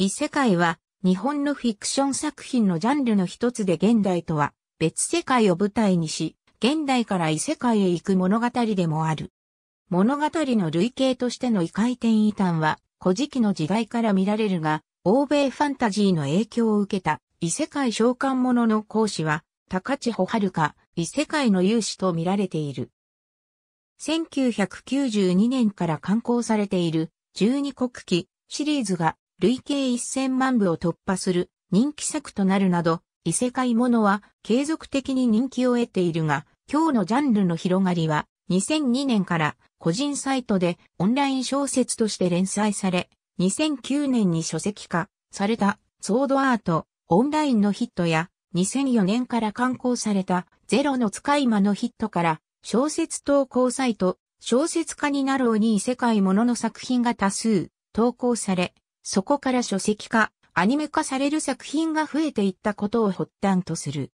異世界は日本のフィクション作品のジャンルの一つで現代とは別世界を舞台にし、現代から異世界へ行く物語でもある。物語の類型としての異界転移端は古事記の時代から見られるが、欧米ファンタジーの影響を受けた異世界召喚者の講師は高千穂遥、異世界の勇士と見られている。1992年から刊行されている12国記シリーズが累計1000万部を突破する人気作となるなど、異世界ものは継続的に人気を得ているが、今日のジャンルの広がりは2002年から個人サイトでオンライン小説として連載され、2009年に書籍化されたソードアート、オンラインのヒットや2004年から刊行されたゼロの使い魔のヒットから小説投稿サイト、小説家になろうに異世界ものの作品が多数投稿され、そこから書籍化、アニメ化される作品が増えていったことを発端とする。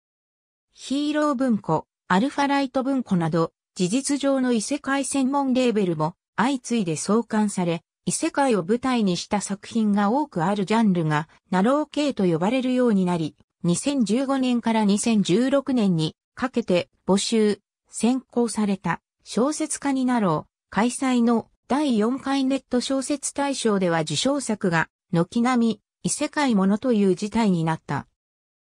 ヒーロー文庫、アルファライト文庫など、事実上の異世界専門レーベルも相次いで創刊され、異世界を舞台にした作品が多くあるジャンルが、ナロー系と呼ばれるようになり、2015年から2016年にかけて募集、選考された小説家になろう、開催の第4回ネット小説大賞では受賞作が、軒並み、異世界ものという事態になった。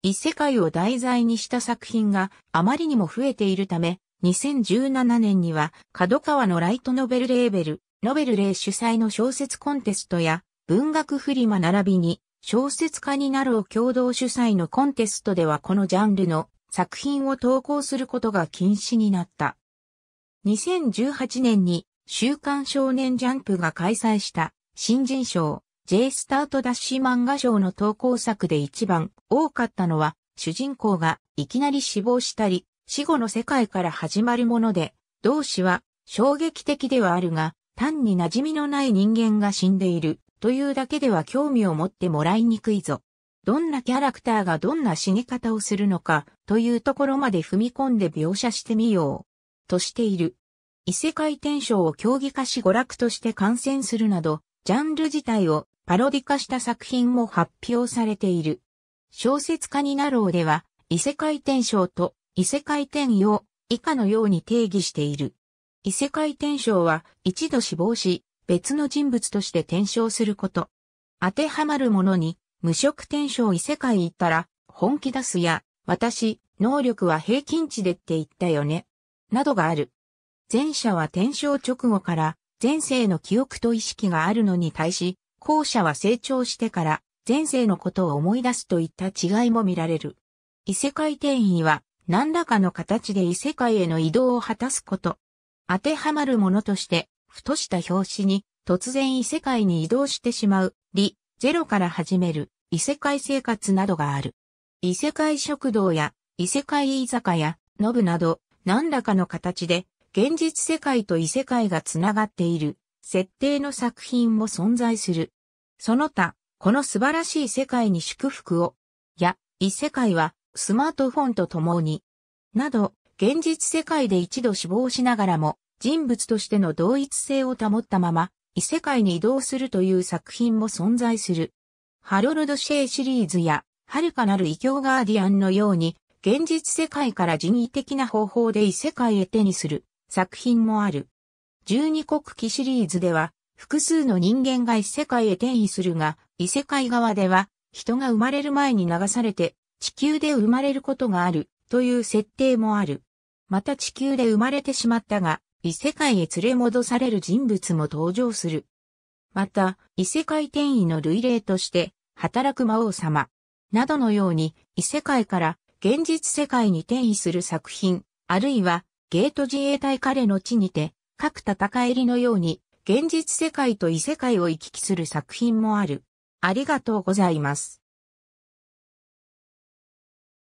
異世界を題材にした作品があまりにも増えているため、2017年には、角川のライトノベルレーベル、ノベルレー主催の小説コンテストや、文学フリマ並びに、小説家になるを共同主催のコンテストではこのジャンルの作品を投稿することが禁止になった。2018年に週刊少年ジャンプが開催した新人賞 J スタートダッシュ漫画賞の投稿作で一番多かったのは主人公がいきなり死亡したり死後の世界から始まるもので同志は衝撃的ではあるが単に馴染みのない人間が死んでいるというだけでは興味を持ってもらいにくいぞ。どんなキャラクターがどんな死に方をするのかというところまで踏み込んで描写してみようとしている。異世界転生を競技化し娯楽として観戦するなど、ジャンル自体をパロディ化した作品も発表されている。小説家になろうでは、異世界転生と異世界転用以下のように定義している。異世界転生は一度死亡し、別の人物として転生すること。当てはまるものに、無職転生異世界行ったら、本気出すや、私、能力は平均値でって言ったよね。などがある。前者は転生直後から前世の記憶と意識があるのに対し、後者は成長してから前世のことを思い出すといった違いも見られる。異世界転移は何らかの形で異世界への移動を果たすこと。当てはまるものとして、ふとした表紙に突然異世界に移動してしまう、リ、ゼロから始める異世界生活などがある。異世界食堂や異世界居酒屋、ノブなど何らかの形で現実世界と異世界がつながっている、設定の作品も存在する。その他、この素晴らしい世界に祝福を、や、異世界は、スマートフォンと共に、など、現実世界で一度死亡しながらも、人物としての同一性を保ったまま、異世界に移動するという作品も存在する。ハロルド・シェイシリーズや、遥かなる異教ガーディアンのように、現実世界から人為的な方法で異世界へ手にする作品もある。十二国旗シリーズでは、複数の人間が異世界へ転移するが、異世界側では、人が生まれる前に流されて、地球で生まれることがある、という設定もある。また地球で生まれてしまったが、異世界へ連れ戻される人物も登場する。また、異世界転移の類例として、働く魔王様、などのように、異世界から現実世界に転移する作品、あるいはゲート自衛隊彼の地にて、各戦いりのように、現実世界と異世界を行き来する作品もある。ありがとうございます。